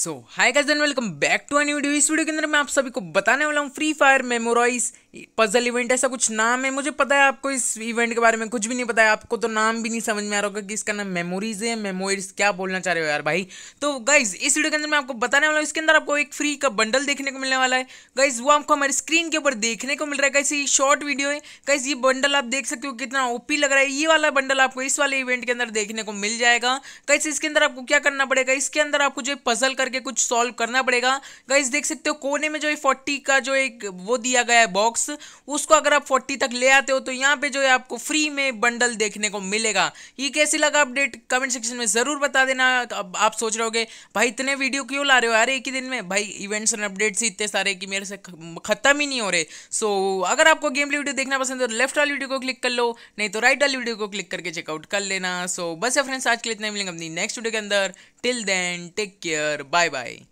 so hi guys and welcome back to an video इस video के अंदर मैं आप सभी को बताने वाला हूँ Free Fire memorise puzzle event ऐसा कुछ नाम है मुझे पता है आपको इस इवेंट के बारे में कुछ भी नहीं पता है आपको तो नाम भी नहीं समझ में आ रहा होगा कि इसका नाम मेमोरीज है मेमोरीज क्या बोलना चाह रहे हो यार भाई तो गाइज इस वीडियो के अंदर मैं आपको बताने वाला हूँ इसके अंदर आपको एक फ्री का बंडल देखने को मिलने वाला है गाइज वो आपको हमारे स्क्रीन के ऊपर देखने को मिल रहा है कैसे ये शॉर्ट वीडियो है गाइज ये बंडल आप देख सकते हो कितना ओपी लग रहा है ये वाला बंडल आपको इस वाले इवेंट के अंदर देखने को मिल जाएगा कैसे इसके अंदर आपको क्या करना पड़ेगा इसके अंदर आपको जो पजल करके कुछ सॉल्व करना पड़ेगा गाइज देख सकते हो कोने में जो है फोर्टी का जो एक वो दिया गया है बॉक्स लैक्स उसको अगर आप फोर्टी तक ले आते हो तो यहाँ पे जो है आपको फ्री में बंडल देखने को मिलेगा ये कैसे लगा अपडेट कमेंट सेक्शन में ज़रूर बता देना अब आप सोच रहे होगे भाई इतने वीडियो क्यों ला रहे हो यार एक ही दिन में भाई इवेंट्स एंड अपडेट्स इतने सारे कि मेरे से ख़त्म ही नहीं हो रहे सो so, अगर आपको गेम प्ले वीडियो देखना पसंद हो तो लेफ्ट वाली वीडियो को क्लिक कर लो नहीं तो राइट वाली वीडियो को क्लिक करके चेकआउट कर लेना सो so, बस फ्रेंड्स आज के लिए इतना मिलेंगे अपनी नेक्स्ट वीडियो के अंदर till then take care bye bye